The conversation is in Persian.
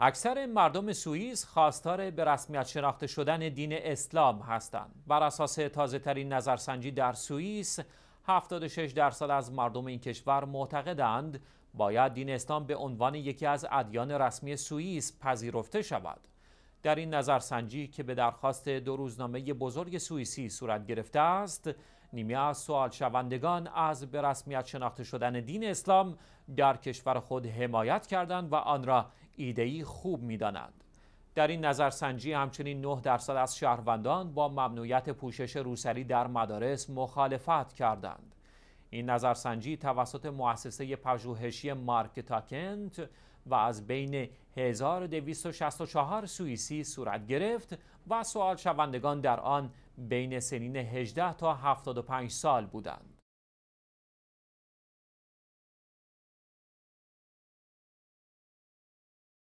اکثر مردم سوئیس خواستار به رسمیت شناخته شدن دین اسلام هستند. بر اساس تازه ترین نظرسنجی در سوئیس 76 درصد از مردم این کشور معتقدند باید دین اسلام به عنوان یکی از ادیان رسمی سوئیس پذیرفته شود. در این نظرسنجی که به درخواست دو روزنامه بزرگ سوئیسی صورت گرفته است، نیمی از سوال شوندگان از به رسمیت شناخته شدن دین اسلام در کشور خود حمایت کردند و آن را ایدهی خوب میدانند. در این نظرسنجی همچنین 9 درصد از شهروندان با ممنوعیت پوشش روسری در مدارس مخالفت کردند. این نظرسنجی توسط مؤسسه پژوهشی مارک تاکنت و از بین 1264 سوئیسی صورت گرفت و سوال شوندگان در آن بین سنین 18 تا 75 سال بودند.